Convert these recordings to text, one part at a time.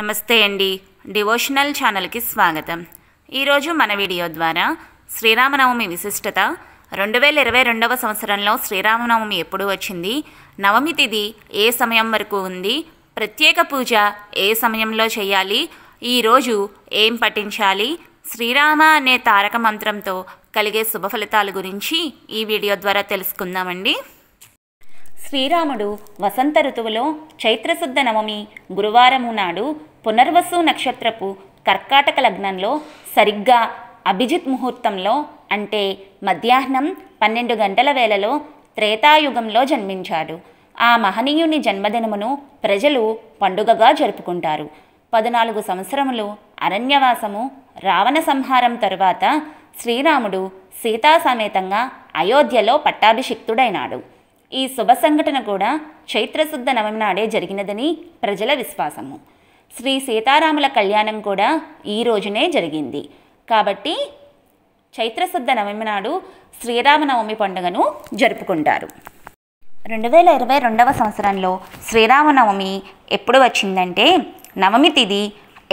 నమస్తే అండి డివోషనల్ ఛానల్కి స్వాగతం ఈరోజు మన వీడియో ద్వారా శ్రీరామనవమి విశిష్టత రెండు వేల ఇరవై రెండవ సంవత్సరంలో శ్రీరామనవమి ఎప్పుడు వచ్చింది నవమి తిథి ఏ సమయం వరకు ఉంది ప్రత్యేక పూజ ఏ సమయంలో చేయాలి ఈరోజు ఏం పఠించాలి శ్రీరామ అనే తారక మంత్రంతో కలిగే శుభ ఫలితాల గురించి ఈ వీడియో ద్వారా తెలుసుకుందామండి శ్రీరాముడు వసంత ఋతువులో చైత్రశుద్ధ నవమి గురువారము నాడు పునర్వసు నక్షత్రపు కర్కాటక లగ్నంలో సరిగ్గా అభిజిత్ ముహూర్తంలో అంటే మధ్యాహ్నం పన్నెండు గంటల వేళలో త్రేతాయుగంలో జన్మించాడు ఆ మహనీయుని జన్మదినమును ప్రజలు పండుగగా జరుపుకుంటారు పద్నాలుగు సంవత్సరములు అరణ్యవాసము రావణ సంహారం తరువాత శ్రీరాముడు సీతా సమేతంగా అయోధ్యలో పట్టాభిషిక్తుడైనాడు ఈ శుభ సంఘటన కూడా చైత్రశుద్ధ నవమి నాడే జరిగినదని ప్రజల విశ్వాసము శ్రీ సీతారాముల కళ్యాణం కూడా ఈ రోజునే జరిగింది కాబట్టి చైత్రశుద్ధ నవమి నాడు శ్రీరామనవమి పండుగను జరుపుకుంటారు రెండు వేల ఇరవై రెండవ సంవత్సరంలో శ్రీరామనవమి ఎప్పుడు వచ్చిందంటే నవమి తిది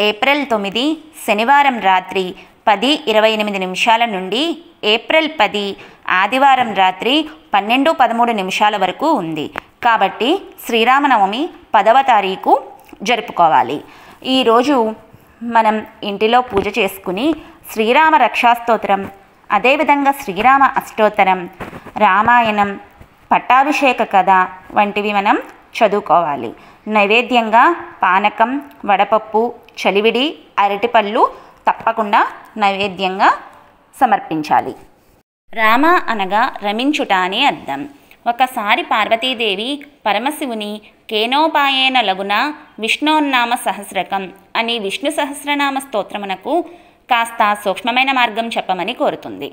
ఏప్రిల్ తొమ్మిది శనివారం రాత్రి పది ఇరవై ఎనిమిది నిమిషాల నుండి ఏప్రిల్ పది ఆదివారం రాత్రి పన్నెండు పదమూడు నిమిషాల వరకు ఉంది కాబట్టి శ్రీరామనవమి పదవ తారీఖు జరుపుకోవాలి ఈరోజు మనం ఇంటిలో పూజ చేసుకుని శ్రీరామ రక్షాస్తోత్రం అదేవిధంగా శ్రీరామ అష్టోత్తరం రామాయణం పట్టాభిషేక కథ వంటివి మనం చదువుకోవాలి నైవేద్యంగా పానకం వడపప్పు చలివిడి అరటిపళ్ళు తప్పకుండా నైవేద్యంగా సమర్పించాలి రామ అనగా రమించుట అని అర్థం ఒకసారి పార్వతీదేవి పరమశివుని కేనోపాయేన లగున విష్ణోన్నామ సహస్రకం అని విష్ణు సహస్రనామ స్తోత్రమునకు కాస్త సూక్ష్మమైన మార్గం చెప్పమని కోరుతుంది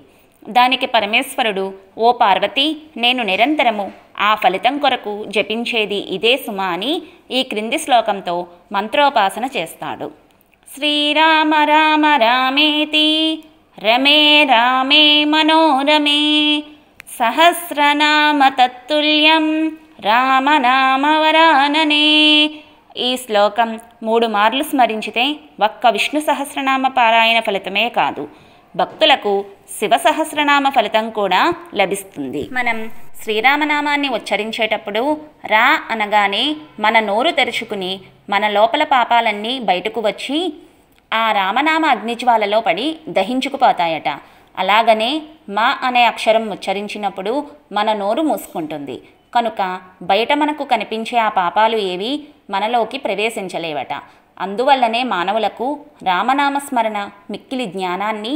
దానికి పరమేశ్వరుడు ఓ పార్వతి నేను నిరంతరము ఆ ఫలితం కొరకు జపించేది ఇదే సుమ అని ఈ క్రింది శ్లోకంతో మంత్రోపాసన చేస్తాడు శ్రీరామ రామ రామేతి రమే రామే మనోరమే సహస్రనామ తత్తుల్యం రామనామవరాననే ఈ శ్లోకం మూడు మార్లు స్మరించితే ఒక్క విష్ణు సహస్రనామ పారాయణ ఫలితమే కాదు భక్తులకు శివ సహస్రనామ ఫలితం కూడా లభిస్తుంది మనం శ్రీరామనామాన్ని ఉచ్చరించేటప్పుడు రా అనగానే మన నోరు తెరుచుకుని మన లోపల పాపాలన్నీ బయటకు వచ్చి ఆ రామనామ అగ్నిజ్వాలలో పడి దహించుకుపోతాయట అలాగనే మా అనే అక్షరం ఉచ్చరించినప్పుడు మన నోరు మూసుకుంటుంది కనుక బయట మనకు కనిపించే ఆ పాపాలు ఏవి మనలోకి ప్రవేశించలేవట అందువల్లనే మానవులకు రామనామస్మరణ మిక్కిలి జ్ఞానాన్ని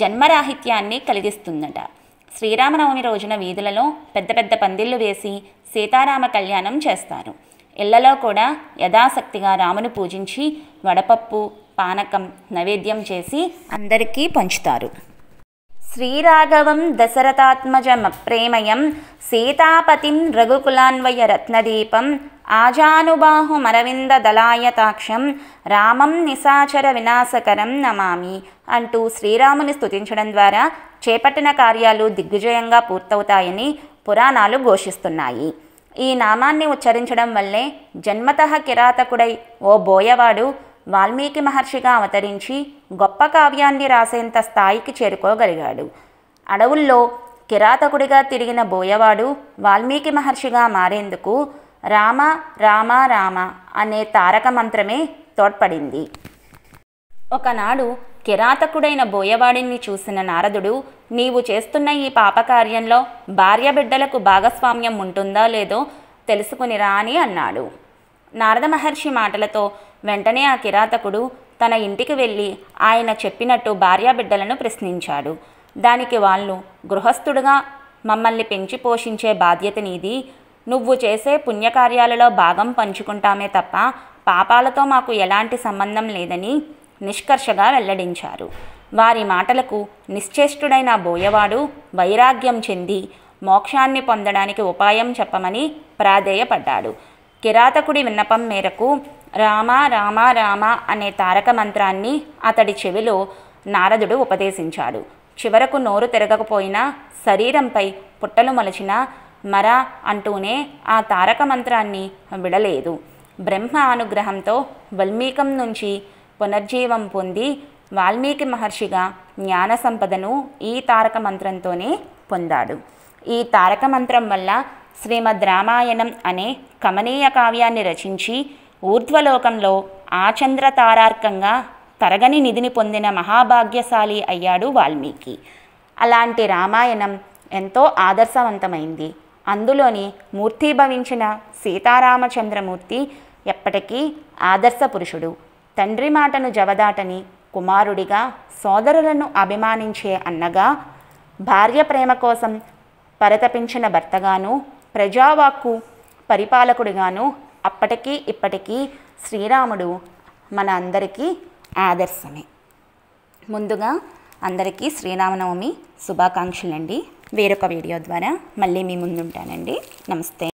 జన్మరాహిత్యాన్ని కలిగిస్తుందట శ్రీరామనవమి రోజున వీధులలో పెద్ద పెద్ద పందిళ్ళు వేసి సీతారామ కళ్యాణం చేస్తారు ఇళ్లలో కూడా యథాశక్తిగా రామును పూజించి వడపప్పు పానకం నైవేద్యం చేసి అందరికీ పంచుతారు శ్రీరాఘవం దశరథాత్మజ ప్రేమయం సీతాపతిం రఘుకులాన్వయ రత్నదీపం ఆజానుబాహు మరవింద దళాయతాక్షం రామం నిశాచర వినాశకరం నమామి అంటూ శ్రీరాముని స్తుతించడం ద్వారా చేపట్టిన కార్యాలు దిగ్విజయంగా పూర్తవుతాయని పురాణాలు ఘోషిస్తున్నాయి ఈ నామాన్ని ఉచ్చరించడం వల్లే జన్మత కిరాతకుడై ఓ బోయవాడు వాల్మీకి మహర్షిగా అవతరించి గొప్ప కావ్యాన్ని రాసేంత స్థాయికి చేరుకోగలిగాడు అడవుల్లో కిరాతకుడిగా తిరిగిన బోయవాడు వాల్మీకి మహర్షిగా మారేందుకు రామ రామ రామ అనే తారక మంత్రమే తోడ్పడింది ఒకనాడు కిరాతకుడైన బోయవాడిని చూసిన నారదుడు నీవు చేస్తున్న ఈ పాపకార్యంలో భార్య బిడ్డలకు భాగస్వామ్యం ఉంటుందా లేదో తెలుసుకునిరా అని అన్నాడు నారద మహర్షి మాటలతో వెంటనే ఆ కిరాతకుడు తన ఇంటికి వెళ్ళి ఆయన చెప్పినట్టు భార్యాబిడ్డలను ప్రశ్నించాడు దానికి వాళ్ళు గృహస్థుడుగా మమ్మల్ని పెంచి పోషించే బాధ్యత నీది నువ్వు చేసే పుణ్యకార్యాలలో భాగం పంచుకుంటామే తప్ప పాపాలతో మాకు ఎలాంటి సంబంధం లేదని నిష్కర్షగా వెల్లడించారు వారి మాటలకు నిశ్చేష్టుడైన బోయవాడు వైరాగ్యం చెంది మోక్షాన్ని పొందడానికి ఉపాయం చెప్పమని ప్రాధేయపడ్డాడు కిరాతకుడి విన్నపం మేరకు రామ రామ రామ అనే తారక మంత్రాన్ని అతడి చెవిలో నారదుడు ఉపదేశించాడు చివరకు నోరు తిరగకపోయినా శరీరంపై పుట్టలు మొలచిన మర అంటూనే ఆ తారక మంత్రాన్ని విడలేదు బ్రహ్మ అనుగ్రహంతో వల్మీకం నుంచి పునర్జీవం పొంది వాల్మీకి మహర్షిగా జ్ఞాన సంపదను ఈ తారక మంత్రంతోనే పొందాడు ఈ తారక మంత్రం వల్ల శ్రీమద్ రామాయణం అనే కమనీయ కావ్యాన్ని రచించి ఊర్ధ్వలోకంలో ఆచంద్ర తారార్కంగా తరగని నిధిని పొందిన మహాభాగ్యశాలి అయ్యాడు వాల్మీకి అలాంటి రామాయణం ఎంతో ఆదర్శవంతమైంది అందులోని మూర్తిభవించిన సీతారామచంద్రమూర్తి ఎప్పటికీ ఆదర్శ పురుషుడు తండ్రి మాటను జవదాటని కుమారుడిగా సోదరులను అభిమానించే అన్నగా భార్య ప్రేమ కోసం పరితపించిన భర్తగాను ప్రజావాక్కు పరిపాలకుడిగాను అప్పటికీ ఇప్పటికీ శ్రీరాముడు మన అందరికీ ఆదర్శమే ముందుగా అందరికీ శ్రీరామనవమి శుభాకాంక్షలండి వేరొక వీడియో ద్వారా మళ్ళీ మీ ముందుంటానండి నమస్తే